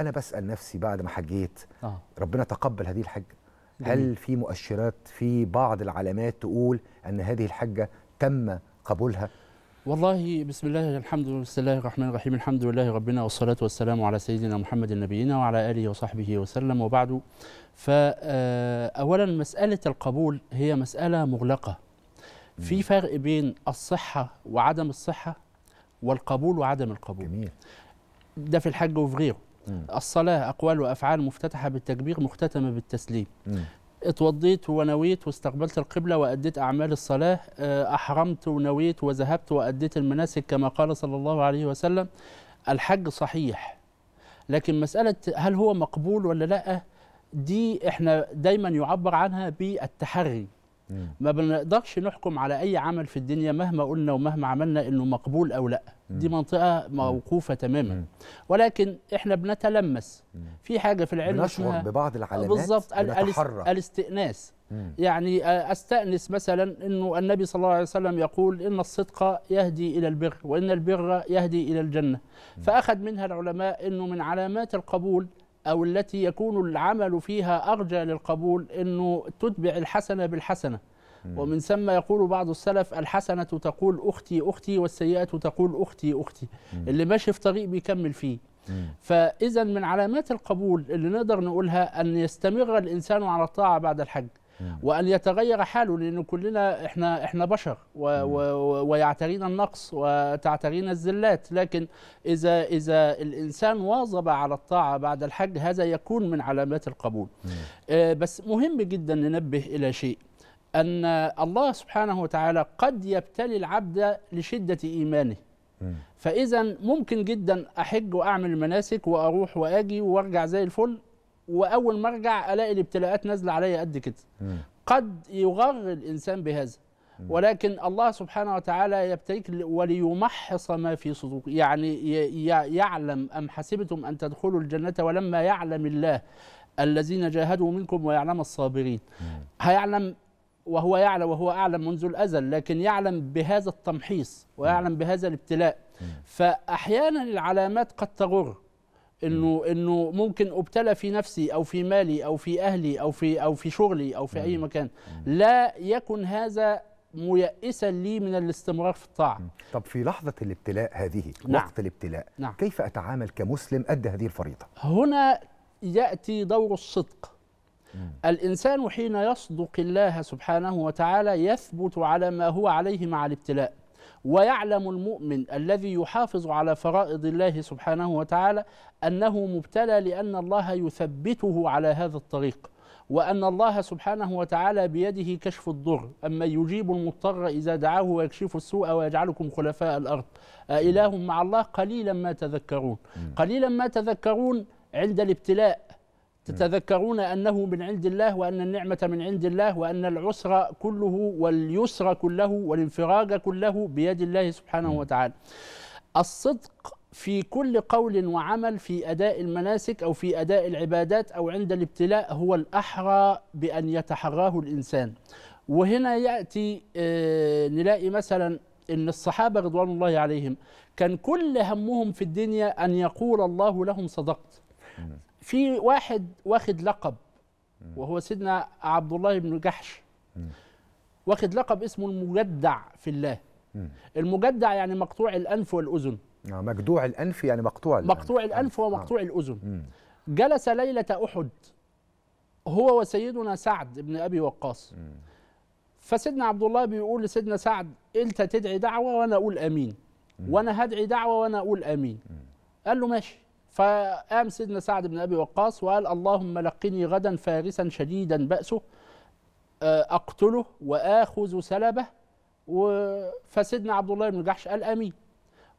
انا بسال نفسي بعد ما حجيت آه. ربنا تقبل هذه الحجه جميل. هل في مؤشرات في بعض العلامات تقول ان هذه الحجه تم قبولها والله بسم الله الحمد لله بسم الله الرحمن الرحيم الحمد لله ربنا والصلاة والسلام على سيدنا محمد نبينا وعلى آله وصحبه وسلم وبعد فأولا آه، مسألة القبول هي مسألة مغلقة في فرق بين الصحة وعدم الصحة والقبول وعدم القبول جميل. ده في الحج وفي غيره الصلاة أقوال وأفعال مفتتحة بالتكبير مختتمة بالتسليم اتوضيت ونويت واستقبلت القبلة وأديت أعمال الصلاة آه، أحرمت ونويت وذهبت وأديت المناسك كما قال صلى الله عليه وسلم الحج صحيح لكن مسألة هل هو مقبول ولا لا دي احنا دايما يعبر عنها بالتحري ما بنقدرش نحكم على اي عمل في الدنيا مهما قلنا ومهما عملنا انه مقبول او لا دي منطقه موقوفه تماما ولكن احنا بنتلمس في حاجه في العلم نشعر ببعض العلامات بالظبط الاستئناس يعني آه، استانس مثلا انه النبي صلى الله عليه وسلم يقول ان الصدق يهدي الى البر وان البر يهدي الى الجنه فاخذ منها العلماء انه من علامات القبول أو التي يكون العمل فيها أرجى للقبول أنه تتبع الحسنة بالحسنة ومن ثم يقول بعض السلف الحسنة تقول أختي أختي والسيئة تقول أختي أختي اللي ماشي في طريق بيكمل فيه فإذا من علامات القبول اللي نقدر نقولها أن يستمر الإنسان على الطاعة بعد الحج وان يتغير حاله لان كلنا احنا احنا بشر و و ويعترينا النقص وتعترينا الزلات لكن اذا اذا الانسان واظب على الطاعه بعد الحج هذا يكون من علامات القبول آه، بس مهم جدا ننبه الى شيء ان الله سبحانه وتعالى قد يبتلي العبد لشده ايمانه فاذا ممكن جدا احج واعمل مناسك واروح واجي وارجع زي الفل واول ما ارجع الاقي الابتلاءات نازله عليا قد كده قد يغر الانسان بهذا ولكن الله سبحانه وتعالى يبتليك وليمحص ما في صدوق يعني يعلم أم حسبتم أن تدخلوا الجنة ولما يعلم الله الذين جاهدوا منكم ويعلم الصابرين هيعلم وهو يعلم وهو أعلم منذ الأزل لكن يعلم بهذا التمحيص ويعلم بهذا الابتلاء فأحيانا العلامات قد تغر انه انه ممكن ابتلى في نفسي او في مالي او في اهلي او في او في شغلي او في اي مكان لا يكن هذا ميئسا لي من الاستمرار في الطاعه طب في لحظه الابتلاء هذه نعم. وقت الابتلاء نعم. كيف اتعامل كمسلم ادى هذه الفريضه هنا ياتي دور الصدق مم. الانسان حين يصدق الله سبحانه وتعالى يثبت على ما هو عليه مع الابتلاء ويعلم المؤمن الذي يحافظ على فرائض الله سبحانه وتعالى أنه مبتلى لأن الله يثبته على هذا الطريق وأن الله سبحانه وتعالى بيده كشف الضر أما يجيب المضطر إذا دعاه ويكشف السوء ويجعلكم خلفاء الأرض أإله مع الله قليلا ما تذكرون قليلا ما تذكرون عند الابتلاء تتذكرون أنه من عند الله وأن النعمة من عند الله وأن العسر كله واليسر كله والانفراج كله بيد الله سبحانه وتعالى الصدق في كل قول وعمل في أداء المناسك أو في أداء العبادات أو عند الابتلاء هو الأحرى بأن يتحراه الإنسان وهنا يأتي آه، نلاقي مثلا أن الصحابة رضوان الله عليهم كان كل همهم في الدنيا أن يقول الله لهم صدقت في واحد واخد لقب وهو سيدنا عبد الله بن جحش واخد لقب اسمه المجدع في الله المجدع يعني مقطوع الانف والاذن آه مجدوع الانف يعني مقطوع الأنف. مقطوع آه. الانف ومقطوع آه. الاذن جلس ليله احد هو وسيدنا سعد بن ابي وقاص فسيدنا عبد الله بيقول لسيدنا سعد انت تدعي دعوه وانا اقول امين وانا هدعي دعوه وانا اقول امين قال له ماشي فقام سيدنا سعد بن ابي وقاص وقال اللهم لقني غدا فارسا شديدا باسه آه، اقتله واخذ سلبه فسيدنا عبد الله بن جحش قال امين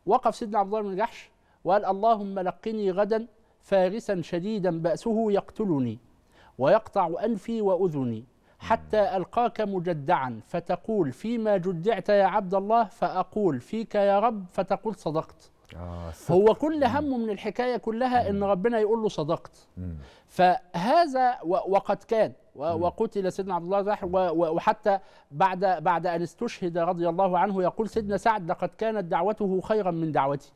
وقف سيدنا عبد الله بن جحش وقال اللهم لقني غدا فارسا شديدا باسه يقتلني ويقطع انفي واذني حتى القاك مجدعا فتقول فيما جدعت يا عبد الله فاقول فيك يا رب فتقول صدقت آه هو كل همه من الحكايه كلها ان ربنا يقول له صدقت فهذا وقد كان وقتل سيدنا عبد الله وحتى بعد بعد ان استشهد رضي الله عنه يقول سيدنا سعد لقد كانت دعوته خيرا من دعوتي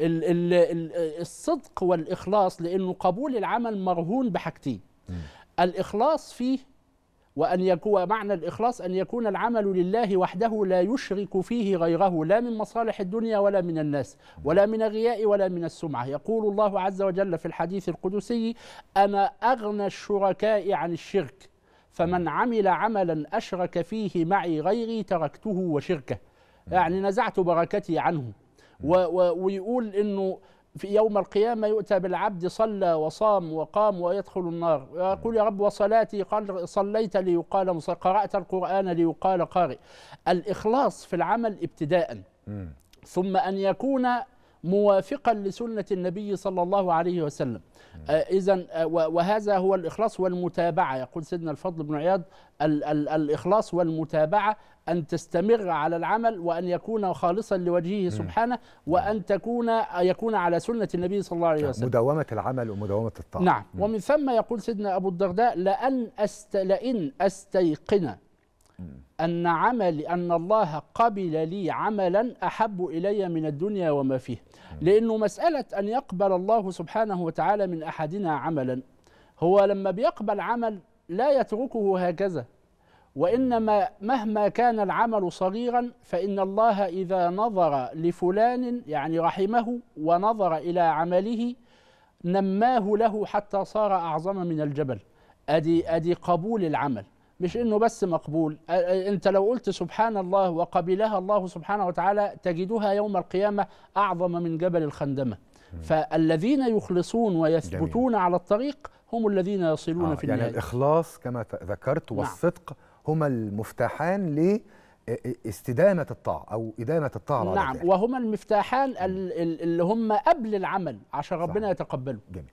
ال ال ال الصدق والاخلاص لانه قبول العمل مرهون بحاجتين الاخلاص فيه وأن يكون معنى الإخلاص أن يكون العمل لله وحده لا يشرك فيه غيره لا من مصالح الدنيا ولا من الناس ولا من الرياء ولا من السمعة يقول الله عز وجل في الحديث القدسي أنا أغنى الشركاء عن الشرك فمن عمل عملا أشرك فيه معي غيري تركته وشركه يعني نزعت بركتي عنه ويقول أنه في يوم القيامة يؤتى بالعبد صلى وصام وقام ويدخل النار يقول يا رب وصلاتي قال صليت ليقال قرأت القرآن ليقال قارئ الإخلاص في العمل ابتداء ثم أن يكون موافقا لسنة النبي صلى الله عليه وسلم آه، إذا آه، وهذا هو الإخلاص والمتابعة يقول سيدنا الفضل بن عياض ال ال الإخلاص والمتابعة أن تستمر على العمل وأن يكون خالصا لوجهه سبحانه وأن تكون يكون على سنة النبي صلى الله عليه وسلم مداومة العمل ومداومة الطاعة نعم ومن ثم يقول سيدنا أبو الدرداء لأن أست لئن أستيقن أن عمل أن الله قبل لي عملا أحب إلي من الدنيا وما فيه لأنه مسألة أن يقبل الله سبحانه وتعالى من أحدنا عملا هو لما بيقبل عمل لا يتركه هكذا وإنما مهما كان العمل صغيرا فإن الله إذا نظر لفلان يعني رحمه ونظر إلى عمله نماه له حتى صار أعظم من الجبل أدي, أدي قبول العمل مش انه بس مقبول انت لو قلت سبحان الله وقبلها الله سبحانه وتعالى تجدها يوم القيامه اعظم من جبل الخندمه فالذين يخلصون ويثبتون جميل. على الطريق هم الذين يصلون آه في يعني النهايه يعني الاخلاص كما ذكرت نعم. والصدق نعم. هما المفتاحان ل استدامة الطاعة أو إدامة الطاعة نعم وهما المفتاحان اللي هم قبل العمل عشان ربنا يتقبله جميل.